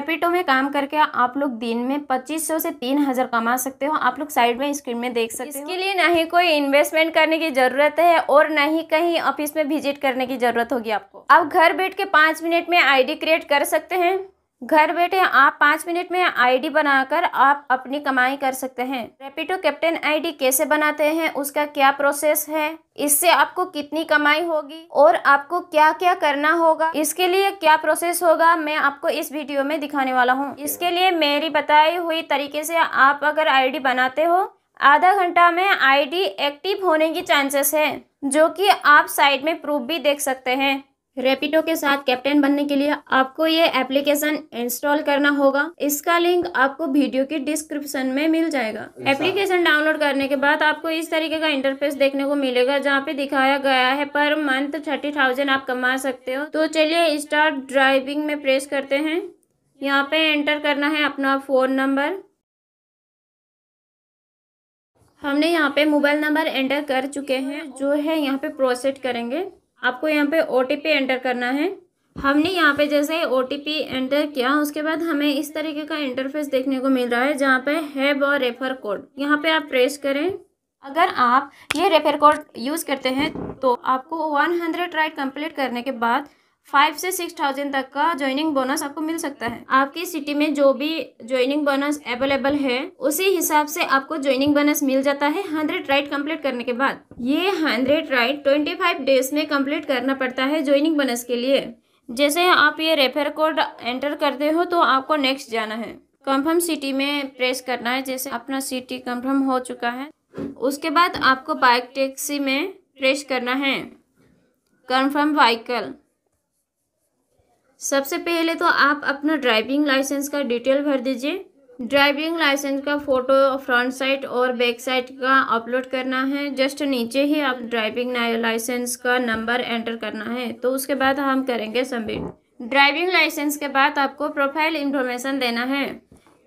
रैपिटो में काम करके आप लोग दिन में 2500 से 3000 कमा सकते हो आप लोग साइड में स्क्रीन में देख सकते हो इसके लिए ना ही कोई इन्वेस्टमेंट करने की ज़रूरत है और ना ही कहीं ऑफिस में विजिट करने की ज़रूरत होगी आपको आप घर बैठ के पाँच मिनट में आईडी क्रिएट कर सकते हैं घर बैठे आप पाँच मिनट में आईडी बनाकर आप अपनी कमाई कर सकते हैं रेपिटो कैप्टन आईडी कैसे बनाते हैं उसका क्या प्रोसेस है इससे आपको कितनी कमाई होगी और आपको क्या क्या करना होगा इसके लिए क्या प्रोसेस होगा मैं आपको इस वीडियो में दिखाने वाला हूँ इसके लिए मेरी बताई हुई तरीके से आप अगर आई बनाते हो आधा घंटा में आई एक्टिव होने की चांसेस है जो की आप साइड में प्रूफ भी देख सकते हैं रेपिडो के साथ कैप्टन बनने के लिए आपको ये एप्लीकेशन इंस्टॉल करना होगा इसका लिंक आपको वीडियो के डिस्क्रिप्शन में मिल जाएगा एप्लीकेशन डाउनलोड करने के बाद आपको इस तरीके का इंटरफेस देखने को मिलेगा जहाँ पे दिखाया गया है पर मंथ थर्टी थाउजेंड आप कमा सकते हो तो चलिए स्टार्ट ड्राइविंग में प्रेस करते हैं यहाँ पे एंटर करना है अपना फ़ोन नंबर हमने यहाँ पे मोबाइल नंबर एंटर कर चुके हैं जो है यहाँ पे प्रोसेस करेंगे आपको यहाँ पे ओ एंटर करना है हमने यहाँ पे जैसे ओ एंटर किया उसके बाद हमें इस तरीके का इंटरफेस देखने को मिल रहा है जहाँ पे हैब और रेफर कोड यहाँ पे आप प्रेस करें अगर आप ये रेफर कोड यूज़ करते हैं तो आपको 100 राइड कंप्लीट करने के बाद फाइव से सिक्स थाउजेंड तक का ज्वाइनिंग बोनस आपको मिल सकता है आपकी सिटी में जो भी ज्वाइनिंग बोनस अवेलेबल है उसी हिसाब से आपको ज्वाइनिंग बोनस मिल जाता है हंड्रेड राइड कंप्लीट करने के बाद ये hundred ride twenty five days में कंप्लीट करना पड़ता है ज्वाइनिंग बोनस के लिए जैसे आप ये रेफर कोड एंटर करते हो तो आपको नेक्स्ट जाना है कंफर्म सिटी में प्रेस करना है जैसे अपना सिटी कंफर्म हो चुका है उसके बाद आपको बाइक टैक्सी में प्रेस करना है कंफर्म व्हीकल सबसे पहले तो आप अपना ड्राइविंग लाइसेंस का डिटेल भर दीजिए ड्राइविंग लाइसेंस का फ़ोटो फ्रंट साइड और बैक साइड का अपलोड करना है जस्ट नीचे ही आप ड्राइविंग लाइसेंस का नंबर एंटर करना है तो उसके बाद हम करेंगे सबमिट ड्राइविंग लाइसेंस के बाद आपको प्रोफाइल इन्फॉर्मेशन देना है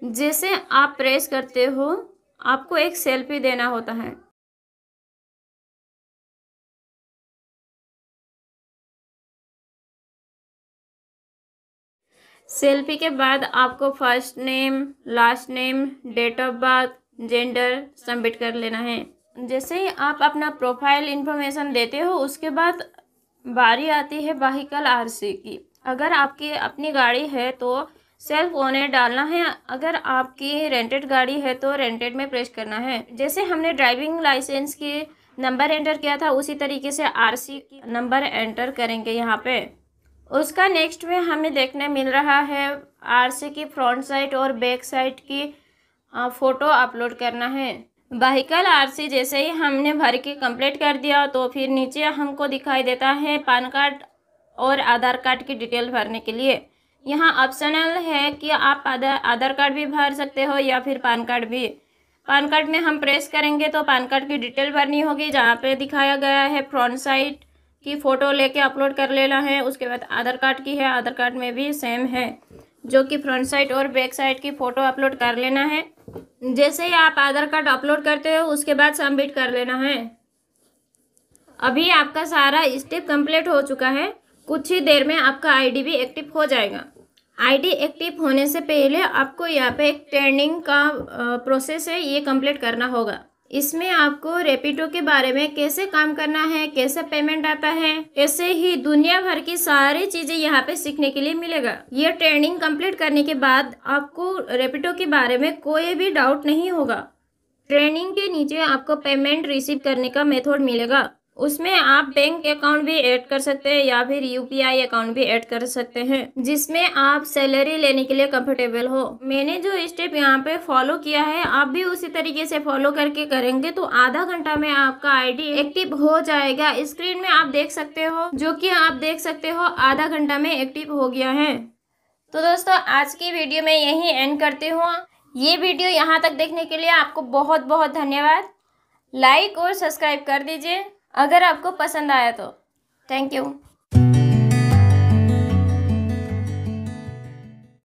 जैसे आप प्रेस करते हो आपको एक सेल्फी देना होता है सेल्फी के बाद आपको first name last name date of birth gender submit कर लेना है जैसे ही आप अपना प्रोफाइल इन्फॉर्मेशन देते हो उसके बाद बारी आती है वाहिकल आरसी की अगर आपकी अपनी गाड़ी है तो सेल्फ ओनर डालना है अगर आपकी रेंटेड गाड़ी है तो रेंटेड में प्रेस करना है जैसे हमने ड्राइविंग लाइसेंस की नंबर एंटर किया था उसी तरीके से आरसी की नंबर एंटर करेंगे यहाँ पे उसका नेक्स्ट में हमें देखने मिल रहा है आरसी की फ्रंट साइड और बैक साइड की फ़ोटो अपलोड करना है वहीकल आरसी जैसे ही हमने भर के कंप्लीट कर दिया तो फिर नीचे हमको दिखाई देता है पान कार्ड और आधार कार्ड की डिटेल भरने के लिए यहाँ ऑप्शनल है कि आप आधार आधार कार्ड भी भर सकते हो या फिर पान कार्ड भी पान कार्ड में हम प्रेस करेंगे तो पान कार्ड की डिटेल भरनी होगी जहाँ पे दिखाया गया है फ्रंट साइड की फ़ोटो लेके अपलोड कर लेना है उसके बाद आधार कार्ड की है आधार कार्ड में भी सेम है जो कि फ्रंट साइड और बैक साइड की फ़ोटो अपलोड कर लेना है जैसे ही आप आधार कार्ड अपलोड करते हो उसके बाद सबमिट कर लेना है अभी आपका सारा स्टेप कंप्लीट हो चुका है कुछ ही देर में आपका आईडी भी एक्टिव हो जाएगा आईडी एक्टिव होने से पहले आपको यहाँ पे एक ट्रेनिंग का प्रोसेस है ये कंप्लीट करना होगा इसमें आपको रेपिडो के बारे में कैसे काम करना है कैसे पेमेंट आता है ऐसे ही दुनिया भर की सारी चीजें यहाँ पे सीखने के लिए मिलेगा ये ट्रेनिंग कंप्लीट करने के बाद आपको रेपिडो के बारे में कोई भी डाउट नहीं होगा ट्रेनिंग के नीचे आपको पेमेंट रिसीव करने का मेथड मिलेगा उसमें आप बैंक अकाउंट भी ऐड कर सकते हैं या फिर यूपीआई अकाउंट भी ऐड कर सकते हैं जिसमें आप सैलरी लेने के लिए कंफर्टेबल हो मैंने जो स्टेप यहाँ पे फॉलो किया है आप भी उसी तरीके से फॉलो करके करेंगे तो आधा घंटा में आपका आईडी एक्टिव हो जाएगा स्क्रीन में आप देख सकते हो जो कि आप देख सकते हो आधा घंटा में एक्टिव हो गया है तो दोस्तों आज की वीडियो में यही एंड करती हूँ ये वीडियो यहाँ तक देखने के लिए आपको बहुत बहुत धन्यवाद लाइक और सब्सक्राइब कर दीजिए अगर आपको पसंद आया तो थैंक यू